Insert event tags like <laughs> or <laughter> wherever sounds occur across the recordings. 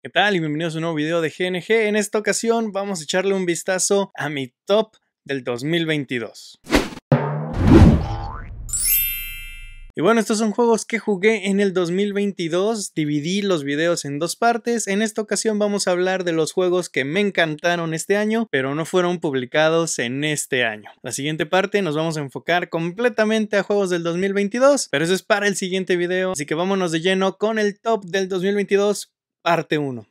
¿Qué tal? Y bienvenidos a un nuevo video de GNG. En esta ocasión vamos a echarle un vistazo a mi top del 2022. Y bueno, estos son juegos que jugué en el 2022, dividí los videos en dos partes, en esta ocasión vamos a hablar de los juegos que me encantaron este año, pero no fueron publicados en este año. La siguiente parte nos vamos a enfocar completamente a juegos del 2022, pero eso es para el siguiente video, así que vámonos de lleno con el top del 2022 parte 1.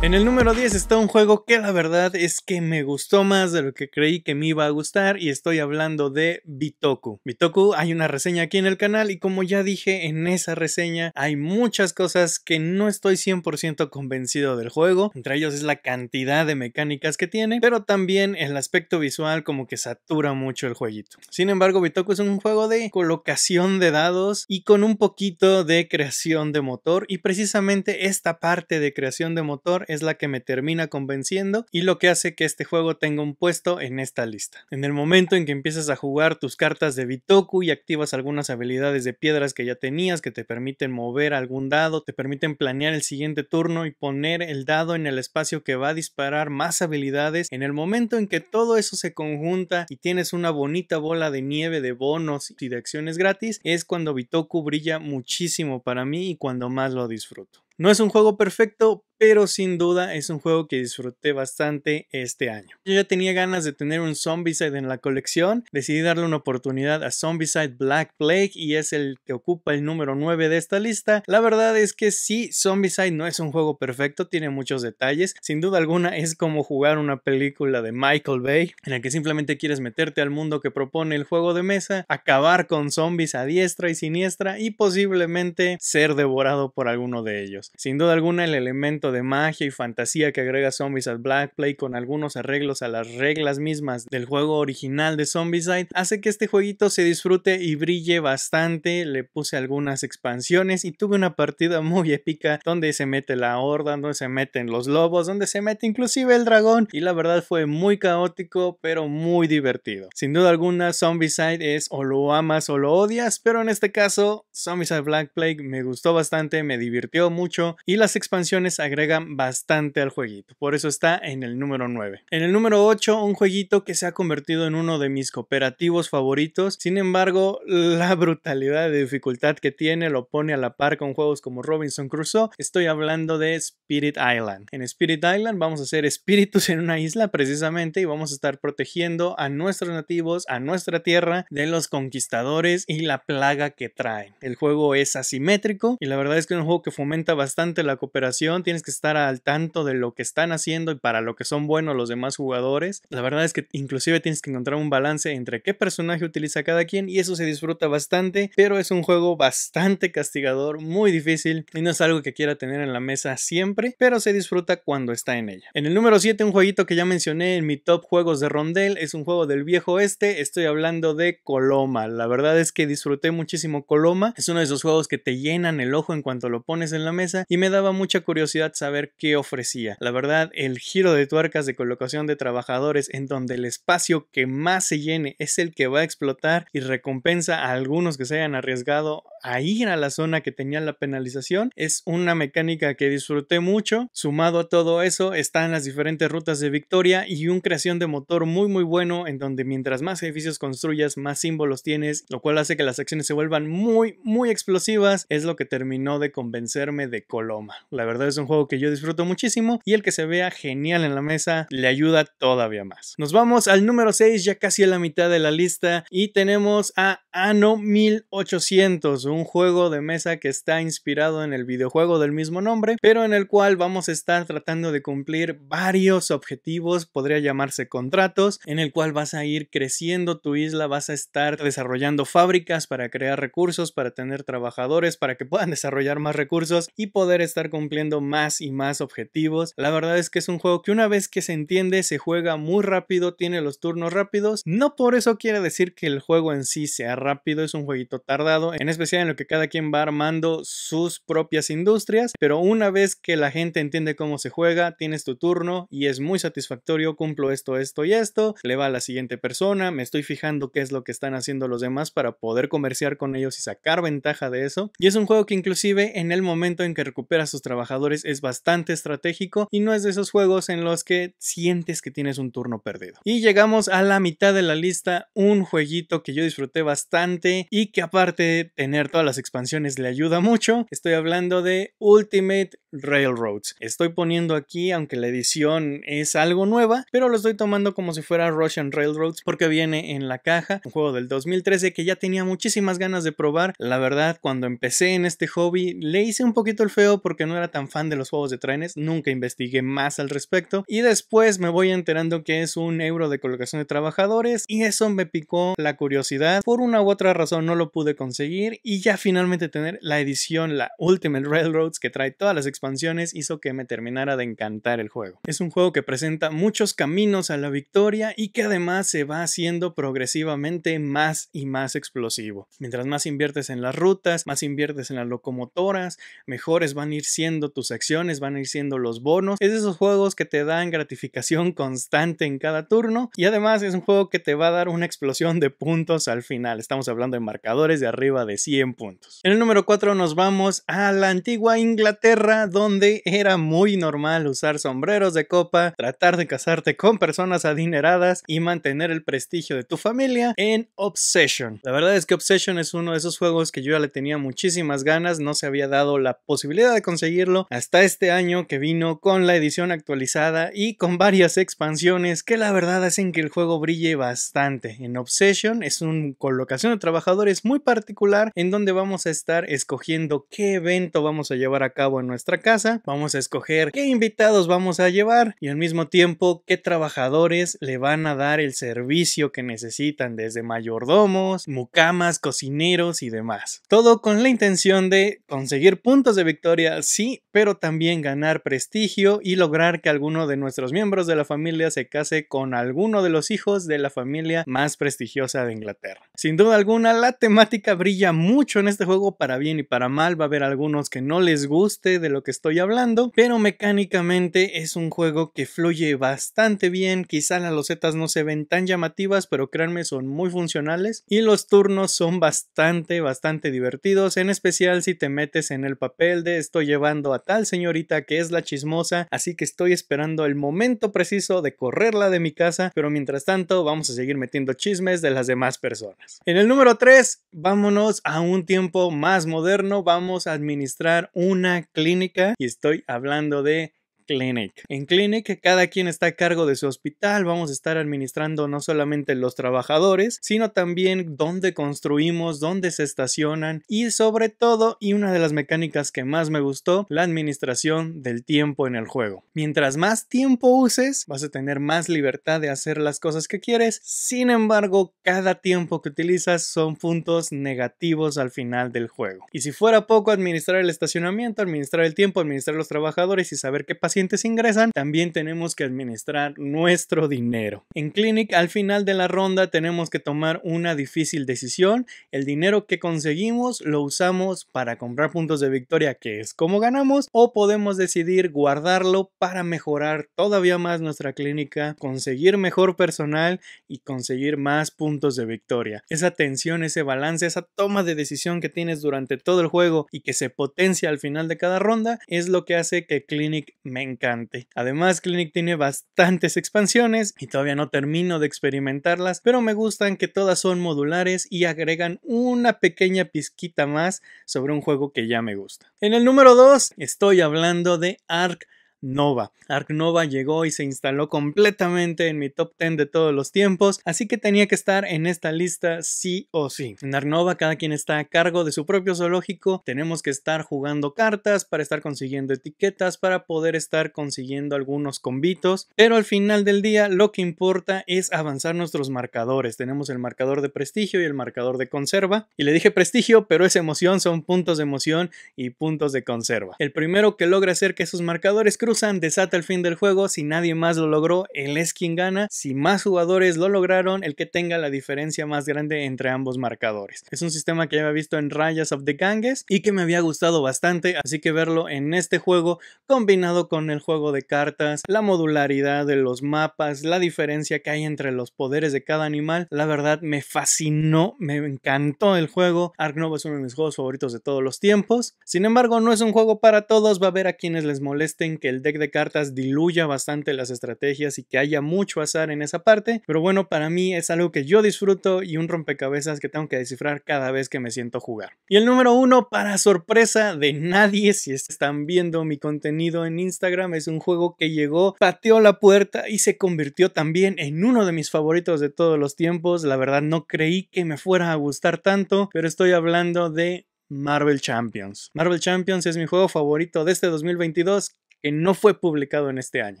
En el número 10 está un juego que la verdad es que me gustó más de lo que creí que me iba a gustar y estoy hablando de Bitoku. Bitoku hay una reseña aquí en el canal y como ya dije en esa reseña hay muchas cosas que no estoy 100% convencido del juego, entre ellos es la cantidad de mecánicas que tiene, pero también el aspecto visual como que satura mucho el jueguito. Sin embargo, Bitoku es un juego de colocación de dados y con un poquito de creación de motor y precisamente esta parte de creación de motor es la que me termina convenciendo y lo que hace que este juego tenga un puesto en esta lista. En el momento en que empiezas a jugar tus cartas de Bitoku y activas algunas habilidades de piedras que ya tenías que te permiten mover algún dado, te permiten planear el siguiente turno y poner el dado en el espacio que va a disparar más habilidades, en el momento en que todo eso se conjunta y tienes una bonita bola de nieve de bonos y de acciones gratis, es cuando Bitoku brilla muchísimo para mí y cuando más lo disfruto. No es un juego perfecto, pero sin duda es un juego que disfruté bastante este año. Yo ya tenía ganas de tener un Zombieside en la colección, decidí darle una oportunidad a Zombicide Black Plague y es el que ocupa el número 9 de esta lista. La verdad es que sí, Zombicide no es un juego perfecto, tiene muchos detalles, sin duda alguna es como jugar una película de Michael Bay en la que simplemente quieres meterte al mundo que propone el juego de mesa, acabar con zombies a diestra y siniestra y posiblemente ser devorado por alguno de ellos. Sin duda alguna el elemento de magia y fantasía que agrega Zombies at Black Plague con algunos arreglos a las reglas mismas del juego original de Zombieside hace que este jueguito se disfrute y brille bastante. Le puse algunas expansiones y tuve una partida muy épica donde se mete la horda, donde se meten los lobos, donde se mete inclusive el dragón y la verdad fue muy caótico pero muy divertido. Sin duda alguna zombieside es o lo amas o lo odias, pero en este caso zombieside Black Plague me gustó bastante, me divirtió mucho y las expansiones agregan bastante al jueguito. Por eso está en el número 9. En el número 8, un jueguito que se ha convertido en uno de mis cooperativos favoritos. Sin embargo, <laughs> la brutalidad de dificultad que tiene lo pone a la par con juegos como Robinson Crusoe. Estoy hablando de Spirit Island. En Spirit Island vamos a ser espíritus en una isla precisamente y vamos a estar protegiendo a nuestros nativos, a nuestra tierra, de los conquistadores y la plaga que traen. El juego es asimétrico y la verdad es que es un juego que fomenta bastante la cooperación. Tienes que estar al tanto de lo que están haciendo y para lo que son buenos los demás jugadores. La verdad es que inclusive tienes que encontrar un balance entre qué personaje utiliza cada quien y eso se disfruta bastante, pero es un juego bastante castigador, muy difícil y no es algo que quiera tener en la mesa siempre, pero se disfruta cuando está en ella. En el número 7, un jueguito que ya mencioné en mi top juegos de rondel, es un juego del viejo este, estoy hablando de Coloma. La verdad es que disfruté muchísimo Coloma, es uno de esos juegos que te llenan el ojo en cuanto lo pones en la mesa y me daba mucha curiosidad saber qué ofrecía. La verdad, el giro de tuercas de colocación de trabajadores en donde el espacio que más se llene es el que va a explotar y recompensa a algunos que se hayan arriesgado a ir a la zona que tenía la penalización. Es una mecánica que disfruté mucho. Sumado a todo eso están las diferentes rutas de victoria y un creación de motor muy muy bueno en donde mientras más edificios construyas más símbolos tienes, lo cual hace que las acciones se vuelvan muy muy explosivas. Es lo que terminó de convencerme de Coloma. La verdad es un juego que yo disfruto muchísimo y el que se vea genial en la mesa le ayuda todavía más. Nos vamos al número 6, ya casi a la mitad de la lista y tenemos a Anno 1800, un juego de mesa que está inspirado en el videojuego del mismo nombre, pero en el cual vamos a estar tratando de cumplir varios objetivos, podría llamarse contratos, en el cual vas a ir creciendo tu isla, vas a estar desarrollando fábricas para crear recursos, para tener trabajadores, para que puedan <laughs> desarrollar más recursos y poder estar cumpliendo más y más objetivos. La verdad es que es un juego que una vez que se entiende se juega muy rápido, tiene los turnos rápidos. No por eso quiere decir que el juego en sí sea rápido, es un jueguito tardado, en especial en lo que cada quien va armando sus propias industrias, pero una vez que la gente entiende cómo se juega, tienes tu turno y es muy satisfactorio, cumplo esto, esto y esto, le va a la siguiente persona, me estoy fijando qué es lo que están haciendo los demás para poder comerciar con ellos y sacar ventaja de eso. Y es un juego que inclusive en el momento en que recupera a sus trabajadores es bastante estratégico y no es de esos juegos en los que sientes que tienes un turno perdido. Y llegamos a la mitad de la lista, un jueguito que yo disfruté bastante y que aparte de tener todas las expansiones le ayuda mucho. Estoy hablando de Ultimate Railroads. Estoy poniendo aquí, aunque la edición es algo nueva, pero lo estoy tomando como si fuera Russian Railroads porque viene en la caja, un juego del 2013 que ya tenía muchísimas ganas de probar. La verdad, cuando empecé en este hobby, le hice un poquito el feo porque no era tan fan de los juegos de trenes, nunca investigué más al respecto y después me voy enterando que es un euro de colocación de trabajadores y eso me picó la curiosidad. Por una u otra razón no lo pude conseguir y ya finalmente tener la edición, la Ultimate Railroads que trae todas las expansiones hizo que me terminara de encantar el juego. Es un juego que presenta muchos caminos a la victoria y que además se va haciendo progresivamente más y más explosivo. Mientras más inviertes en las rutas, más inviertes en las locomotoras, mejores van a ir siendo tus acciones van a ir siendo los bonos. Es esos juegos que te dan gratificación <laughs> constante en cada turno y además es un juego que te va a dar una explosión de puntos al final. Estamos hablando de marcadores de arriba de 100 puntos. En el número 4 nos vamos a la antigua Inglaterra donde era muy normal usar sombreros de copa, tratar de casarte con personas adineradas y mantener el prestigio de tu familia en Obsession. La verdad es que Obsession es uno de esos juegos que yo ya le tenía muchísimas ganas, no se había dado la posibilidad de conseguirlo hasta este este año que vino con la edición actualizada y con varias expansiones que la verdad hacen que el juego brille bastante. En Obsession es una colocación de trabajadores muy particular en donde vamos a estar escogiendo qué evento vamos a llevar a cabo en nuestra casa, vamos a escoger qué invitados vamos a llevar y al mismo tiempo qué trabajadores le van a dar el servicio que necesitan desde mayordomos, mucamas, cocineros y demás. Todo con la intención de conseguir puntos de victoria, sí, pero también ganar prestigio y lograr que alguno de nuestros miembros de la familia se case con alguno de los hijos de la familia más prestigiosa de Inglaterra. Sin duda alguna, la temática brilla mucho en este juego para bien y para mal. Va a haber algunos que no les guste de lo que estoy hablando, pero mecánicamente es un juego que fluye bastante bien. Quizá las losetas no se ven tan llamativas, pero créanme, son muy funcionales y los turnos son bastante, bastante divertidos, en especial si te metes en el papel de estoy llevando a tal señor ahorita que es la chismosa, así que estoy esperando el momento preciso de correrla de mi casa, pero mientras tanto vamos a seguir metiendo chismes de las demás personas. En el número 3, vámonos a un tiempo más moderno, vamos a administrar una clínica y estoy hablando de Clinic. En Clinic cada quien está a cargo de su hospital, vamos a estar administrando no solamente los trabajadores, sino también dónde construimos, dónde se estacionan y sobre todo, y una de las mecánicas que más me gustó, la administración del tiempo en el juego. Mientras más tiempo uses, vas a tener más libertad de hacer las cosas que quieres, sin embargo, cada tiempo que utilizas son puntos negativos al final del juego. Y si fuera poco administrar el estacionamiento, administrar el tiempo, administrar los trabajadores y saber qué paciente ingresan, también tenemos que administrar nuestro dinero. En Clinic, al final de la ronda, tenemos que tomar una difícil decisión. El dinero que conseguimos lo usamos para comprar puntos de victoria, que es como ganamos, o podemos decidir guardarlo para mejorar todavía más nuestra clínica, conseguir mejor personal y conseguir más puntos de victoria. Esa tensión, ese balance, esa toma de decisión que tienes durante todo el juego y que se potencia al final de cada ronda es lo que hace que Clinic me encante. Además, Clinic tiene bastantes expansiones y todavía no termino de experimentarlas, pero me gustan que todas son modulares y agregan una pequeña pizquita más sobre un juego que ya me gusta. En el número 2 estoy hablando de Ark Nova. Ark Nova llegó y se instaló completamente en mi top 10 de todos los tiempos, así que tenía que estar en esta lista sí o sí. En Ark Nova cada quien está a cargo de su propio zoológico, tenemos que estar jugando cartas para estar consiguiendo etiquetas, para poder estar consiguiendo algunos convitos, pero al final del día lo que importa es avanzar nuestros marcadores. Tenemos el marcador de prestigio y el marcador de conserva, y le dije prestigio, pero es emoción, son puntos de emoción y puntos de conserva. El primero que logra hacer que esos marcadores crucen usan desata el fin del juego, si nadie más lo logró, el es quien gana, si más jugadores lo lograron, el que tenga la diferencia más grande entre ambos marcadores. Es un sistema que ya había visto en Rayas of the Ganges y que me había gustado bastante, así que verlo en este juego combinado con el juego de cartas, la modularidad de los mapas, la diferencia que hay entre los poderes de cada animal, la verdad me fascinó, me encantó el juego. Ark Nova es uno de mis juegos favoritos de todos los tiempos. Sin embargo, no es un juego para todos, va a haber a quienes les molesten que el deck de cartas diluya bastante las estrategias y que haya mucho azar en esa parte, pero bueno, para mí es algo que yo disfruto y un rompecabezas que tengo que descifrar cada vez que me siento jugar. Y el número uno, para sorpresa de nadie, si están viendo mi contenido en Instagram, es un juego que llegó, pateó la puerta y se convirtió también en uno de mis favoritos de todos los tiempos. La verdad no creí que me fuera a gustar tanto, pero estoy hablando de Marvel Champions. Marvel Champions es mi juego favorito de este 2022 que no fue publicado en este año.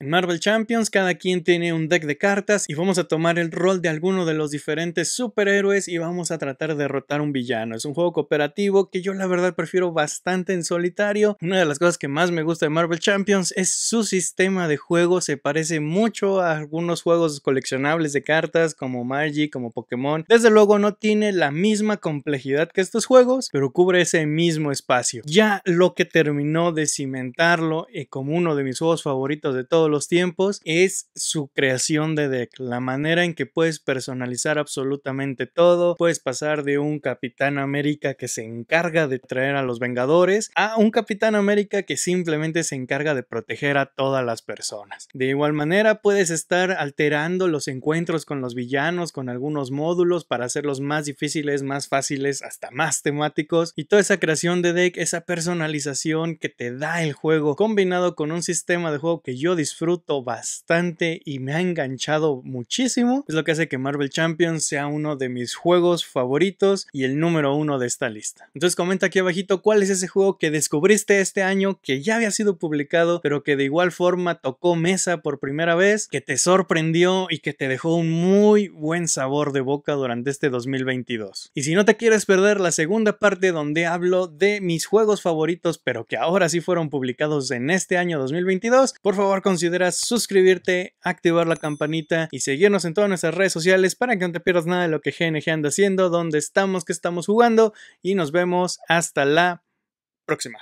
En Marvel Champions cada quien tiene un deck de cartas y vamos a tomar el rol de alguno de los diferentes superhéroes y vamos a tratar de derrotar un villano. Es un juego cooperativo que yo la verdad prefiero bastante en solitario. Una de las cosas que más me gusta de Marvel Champions es su sistema de juego. Se parece mucho a algunos juegos coleccionables de cartas como Magic, como Pokémon. Desde luego no tiene la misma complejidad que estos juegos, pero cubre ese mismo espacio. Ya lo que terminó de cimentarlo y eh, uno de mis juegos favoritos de todos los tiempos es su creación de deck, la manera en que puedes personalizar absolutamente todo, puedes pasar de un Capitán América que se encarga de traer a los Vengadores a un Capitán América que simplemente se encarga de proteger a todas las personas. De igual manera puedes estar alterando los encuentros con los villanos, con algunos módulos para hacerlos más difíciles, más fáciles, hasta más temáticos y toda esa creación de deck, esa personalización que te da el juego combinado con un sistema de juego que yo disfruto bastante y me ha enganchado muchísimo. Es lo que hace que Marvel Champions sea uno de mis juegos favoritos y el número uno de esta lista. Entonces comenta aquí abajito cuál es ese juego que descubriste este año que ya había sido publicado pero que de igual forma tocó mesa por primera vez, que te sorprendió y que te dejó un muy buen sabor de boca durante este 2022. Y si no te quieres perder la segunda parte donde hablo de mis juegos favoritos pero que ahora sí fueron publicados en este año, año 2022, por favor considera suscribirte, activar la campanita y seguirnos en todas nuestras redes sociales para que no te pierdas nada de lo que GNG anda haciendo, dónde estamos, qué estamos jugando y nos vemos hasta la próxima.